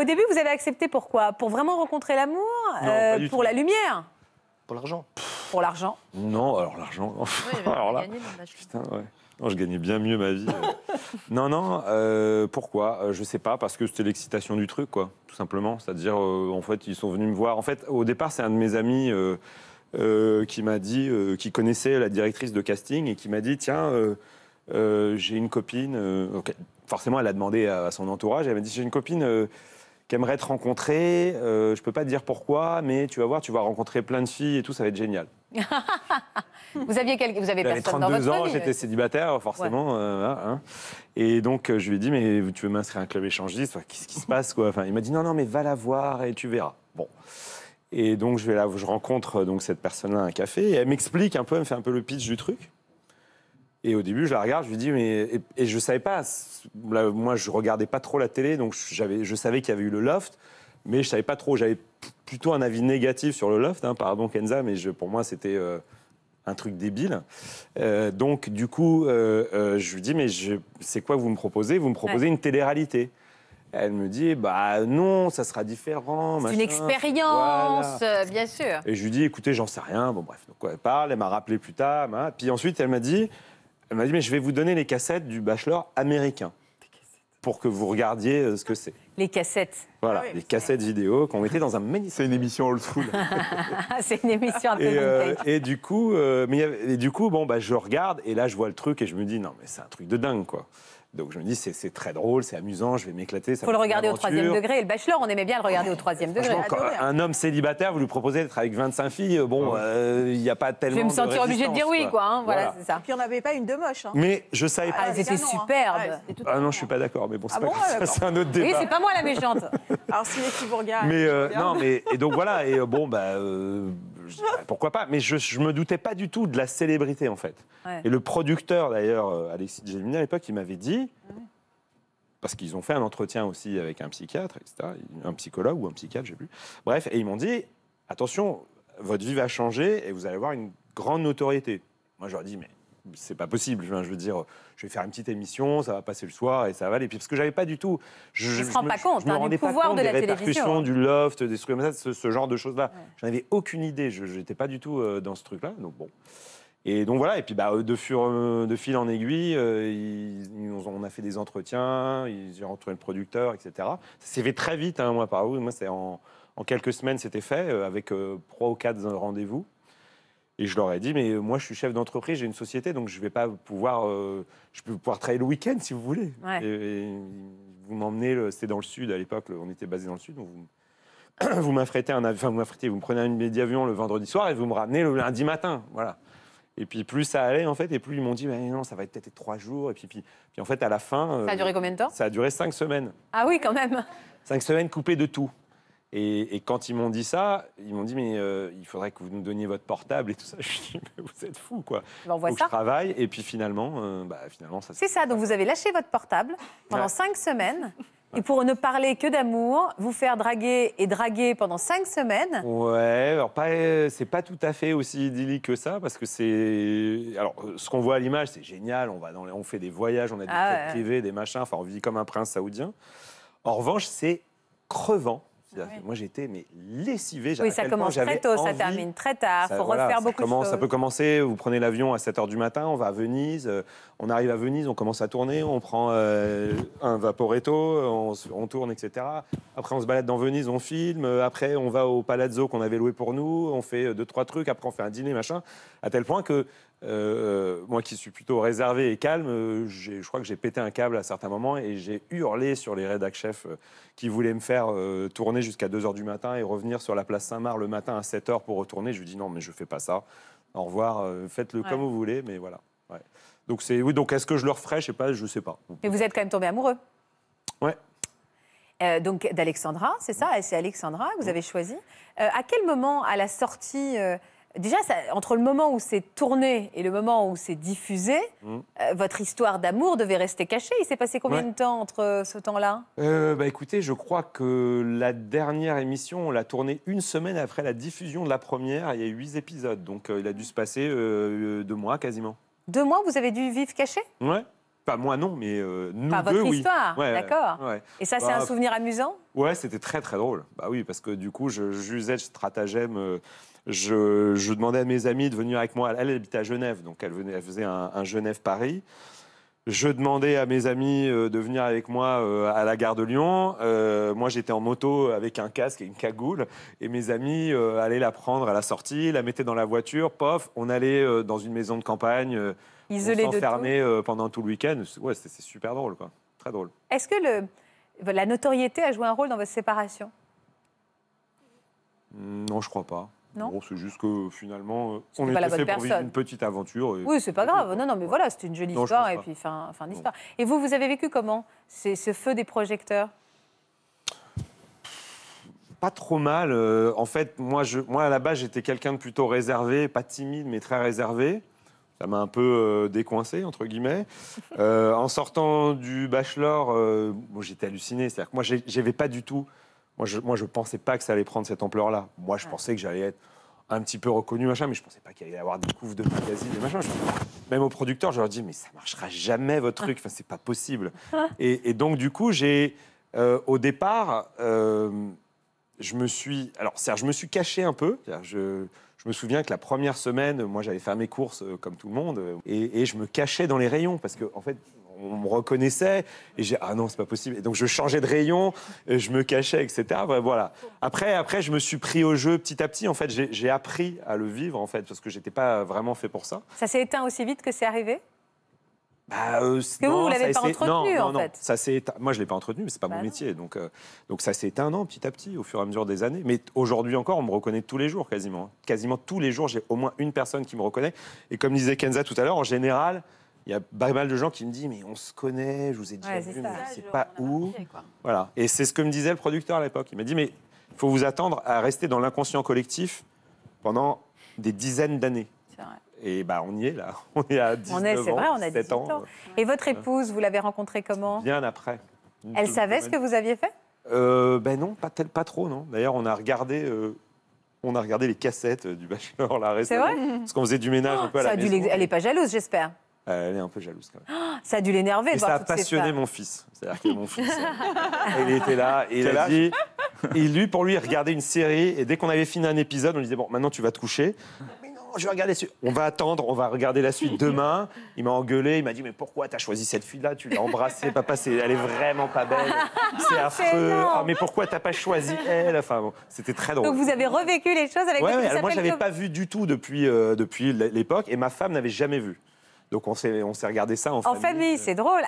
Au début, vous avez accepté pourquoi Pour vraiment rencontrer l'amour euh, Pour la lumière Pour l'argent. Pour l'argent Non, alors l'argent. putain, ouais. non, je gagnais bien mieux ma vie. Euh. non, non, euh, pourquoi Je sais pas, parce que c'était l'excitation du truc, quoi, tout simplement. C'est-à-dire, en fait, ils sont venus me voir. En fait, au départ, c'est un de mes amis. qui m'a dit, qui connaissait la directrice de casting et qui m'a dit, tiens, j'ai une copine, forcément, elle a demandé à, son entourage. Elle m'a dit J'ai une copine euh, qui aimerait te rencontrer. Euh, je ne peux pas te dire pourquoi, mais tu vas voir, tu vas rencontrer plein de filles et tout, ça va être génial. vous aviez quelqu'un vous avez personne 32 dans votre ans, j'étais célibataire, forcément. Euh, hein. Et donc, je lui ai dit Mais tu veux m'inscrire à un club échangiste Qu'est-ce qui se passe quoi enfin, Il m'a dit Non, non, mais va la voir et tu verras. Bon. Et donc, je, vais là, je rencontre donc, cette personne-là à un café. Et elle m'explique un peu, elle me fait un peu le pitch du truc. Et au début, je la regarde, je lui dis, mais. Et, je savais pas. moi, je regardais pas trop la télé, donc je savais qu'il y avait eu le loft, mais je savais pas trop. J'avais plutôt un avis négatif sur le loft, hein, pardon Kenza, mais pour moi, c'était. Euh, un truc débile. Euh, donc, du coup, euh, je lui dis, mais c'est quoi que vous me proposez Vous me proposez une télé-réalité. Elle me dit, bah non, ça sera différent. C'est une expérience, bien sûr. Et je lui dis, écoutez, j'en sais rien. Bon, bref, donc elle parle, elle m'a rappelé plus tard. Puis ensuite, elle m'a dit, elle m'a dit, mais je vais vous donner les cassettes du bachelor américain pour que vous regardiez euh, ce que c'est. Les cassettes. Voilà, ah les cassettes vidéo qu'on mettait dans un magnifique. C'est une émission old school. c'est une émission un euh, et, du coup, euh, mais et du coup, bon, bah, je regarde et là, je vois le truc et je me dis non, mais c'est un truc de dingue quoi. Donc je me dis, c'est très drôle, c'est amusant, je vais m'éclater. Il faut le regarder au troisième degré. Et le bachelor, on aimait bien le regarder au troisième degré. un homme célibataire, vous lui proposez d'être avec 25 filles, bon, ah euh, il n'y a pas tellement. Je vais me sentir obligé de dire oui, quoi. Hein. voilà, c'est ça. Et puis on n'avait pas une de moche. Hein. Mais je savais ah, pas. Elles étaient ah, hein. superbes. ah non, je suis pas d'accord, mais bon, c'est ah bon, un autre débat. Oui, c'est pas moi la méchante. Alors si les filles vous regardent. Mais euh, non, mais et donc voilà, et euh, bon, bah pourquoi pas Mais je, je me doutais pas du tout de la célébrité, en fait. Et le producteur, d'ailleurs, euh, Alexis Gemini, à l'époque, il m'avait dit, parce qu'ils ont fait un entretien aussi avec un psychiatre, un psychologue ou un psychiatre, j'ai plus. Bref, et ils m'ont dit, attention, votre vie va changer et vous allez avoir une grande notoriété. Moi, je leur dis, mais c'est pas possible. Je veux dire, je vais faire une petite émission, ça va passer le soir et ça va aller. Puis parce que j'avais pas du tout. Je, ne me rends pas compte, je hein, me du pouvoir pas compte de la télévision. Hein. du loft, des trucs comme ça, ce, genre de choses-là. Je J'en avais aucune idée. Je n'étais pas du tout euh, dans ce truc-là. Donc bon. Et donc voilà, et puis bah, de, euh, fil en aiguille, euh, on a fait des entretiens, ont rencontré le producteur, etc. Ça s'est fait très vite, hein, moi par vous. Moi, c'est en, quelques semaines, c'était fait, avec trois ou quatre rendez-vous. Et je leur ai dit, mais moi, je suis chef d'entreprise, j'ai une société, donc je vais pas pouvoir. Euh, je peux pouvoir travailler le week-end si vous voulez. Et, vous m'emmenez, c'était dans le sud à l'époque, on était basé dans le sud, donc vous, vous un vous me prenez un média le vendredi soir et vous me ramenez le lundi matin, voilà. Et puis plus ça allait en fait, et plus ils m'ont dit, mais non, ça va être peut-être trois jours, et puis, puis, puis en fait à la fin. Ça a euh, duré combien de temps Ça a duré cinq semaines. Ah oui, quand même. Cinq semaines coupées de tout. Et, quand ils m'ont dit ça, ils m'ont dit mais euh, il faudrait que vous nous donniez votre portable et tout ça. Je me suis dit mais vous êtes fou, quoi. Ben je travaille et puis finalement, ça euh, bah, finalement ça. C'est ça. Donc vous avez lâché votre portable pendant cinq semaines. Et pour ne parler que d'amour, vous faire draguer et draguer pendant cinq semaines. Ouais, alors pas, c'est pas tout à fait aussi idyllique que ça, parce que c'est, alors euh, ce qu'on voit à l'image, c'est génial. On va dans on fait des voyages, on a des ah, privés, des machins. Enfin, on vit comme un prince saoudien. En revanche, c'est crevant moi, j'étais mais lessivé. Oui, ça commence très tôt, ça termine très tard. Il faut refaire beaucoup de choses. Ça peut commencer, vous prenez l'avion à 7 h du matin, on va à Venise, euh, on arrive à Venise, on commence à tourner, on prend euh, un vaporetto, euh, on, tourne, etc. Après, on se balade dans Venise, on filme. Après, on va au palazzo qu'on avait loué pour nous, on fait deux, trois trucs. Après, on fait un dîner, machin. À tel point que euh, euh, moi qui suis plutôt réservé et calme, euh, je crois que j'ai pété un câble à certains moments et j'ai hurlé sur les rédac chefs qui voulaient me faire tourner jusqu'à 2h du matin et revenir sur la place Saint-Marc le matin à 7h pour retourner. Je lui dis non, mais je fais pas ça. Au revoir, faites-le comme vous voulez, mais voilà. Donc c'est oui, donc est-ce que je le referai Je sais pas, je sais pas. Mais vous êtes quand même tombé amoureux. Ouais. donc d'Alexandra, c'est ça, c'est Alexandra que vous mm. avez choisi. à quel moment, à la sortie Déjà, entre le moment où c'est tourné et le moment où c'est diffusé, mm. euh, votre histoire d'amour devait rester cachée. Il s'est passé combien de temps entre euh, ce temps-là euh, bah, Écoutez, je crois que la dernière émission, on l'a tournée une semaine après la diffusion de la première. Il y a eu huit épisodes, donc il a dû se passer deux mois quasiment. Deux mois, vous avez dû vivre caché Ouais. Pas moi non, mais euh, nous votre histoire, d'accord. Et ça, c'est un bah, souvenir amusant Ouais, c'était très très drôle. Bah oui, parce que du coup, j'usais le stratagème. Euh, je, je, demandais à mes amis de venir avec moi. Elle, habite à Genève, donc elle, venait, faisait un Genève-Paris. Je demandais à mes amis euh, de venir avec moi euh, à la gare de Lyon. Euh, moi, j'étais en moto avec un casque et une cagoule. Et mes amis allaient la prendre à la sortie, la mettaient dans la voiture, pof, on allait dans une maison de campagne, isolée on pendant tout le week-end. c'est super drôle, quoi. Très drôle. Est-ce que la notoriété a joué un rôle dans votre séparation Non, je crois pas. Non. c'est juste que finalement, euh, on est la pour une petite aventure. Oui, c'est pas grave. Non, non, mais voilà, c'est une jolie histoire et puis fin, Et vous, vous avez vécu comment ce feu des projecteurs pas trop mal. Euh, en fait, moi, je, moi à la base, j'étais quelqu'un de plutôt réservé, pas timide, mais très réservé. Ça m'a un peu euh, décoincé, entre guillemets. en sortant du bachelor, bon, j'étais halluciné. C'est-à-dire que moi, j'avais pas du tout moi, je ne moi, je pensais pas que ça allait prendre cette ampleur-là. Moi, je pensais que j'allais être un petit peu reconnu, machin, mais je pensais pas qu'il allait y avoir des couves de magazines, Même aux producteurs, je leur dis, mais ça marchera jamais votre truc, enfin, c'est pas possible. Et, donc, du coup, j'ai, euh, au départ, euh, je me suis. Alors, je me suis caché un peu. Je, je me souviens que la première semaine, moi, j'allais faire mes courses euh, comme tout le monde, et, et, je me cachais dans les rayons, parce que, en fait, on me reconnaissait. Et j'ai ah non, c'est pas possible. Et donc je changeais de rayon, je me cachais, etc. Voilà. Après, après, je me suis pris au jeu petit à petit. En fait, j'ai appris à le vivre, en fait, parce que j'étais pas vraiment fait pour ça. Ça s'est éteint aussi vite que c'est arrivé bah, euh, que non, vous, vous l'avez pas entretenu, en fait. Ça éteint. Moi, je l'ai pas entretenu, mais c'est pas mon bah métier. Donc, euh, donc ça s'est éteint, non, petit à petit, au fur et à mesure des années. Mais aujourd'hui encore, on me reconnaît tous les jours, quasiment. Hein. Quasiment tous les jours, j'ai au moins une personne qui me reconnaît. Et comme disait Kenza tout à l'heure, en général, il y a pas mal de gens qui me disent mais on se connaît, je vous ai déjà vu, mais ne sais pas où. voilà. Et c'est ce que me disait le producteur à l'époque. Il m'a dit mais il faut vous attendre à rester dans l'inconscient collectif pendant des dizaines d'années. Et bah, on y est là, on est à 19 ans, vrai, ans. Et votre épouse, vous l'avez rencontrée comment Bien après. Elle savait ce que vous aviez fait euh, Ben non, pas, tel, pas trop, non. D'ailleurs, on a regardé euh, on a regardé les cassettes euh, du Bachelor là récemment. Vrai parce qu'on faisait du ménage un peu à la maison. Elle n'est pas jalouse, j'espère elle est un peu jalouse quand même. ça a dû l'énerver. ça a passionné mon fils. C'est-à-dire que mon fils, il était là et il a dit. Il lui, pour lui, regarder une série et dès qu'on avait fini un épisode, on lui disait bon, maintenant tu vas te coucher. Ah, mais non, je vais regarder. On va attendre, on va regarder la suite demain. Il m'a engueulé, il m'a dit mais pourquoi t'as choisi cette fille-là Tu l'as embrassée, papa, elle est vraiment pas belle, c'est affreux. Ah, mais pourquoi t'as pas choisi elle Enfin c'était très drôle. Donc vous avez revécu les choses avec. Ouais, moi je l'avais pas vu du tout depuis euh, depuis l'époque et ma femme n'avait jamais vu. Donc on s'est regardé ça en, en famille euh. c'est drôle.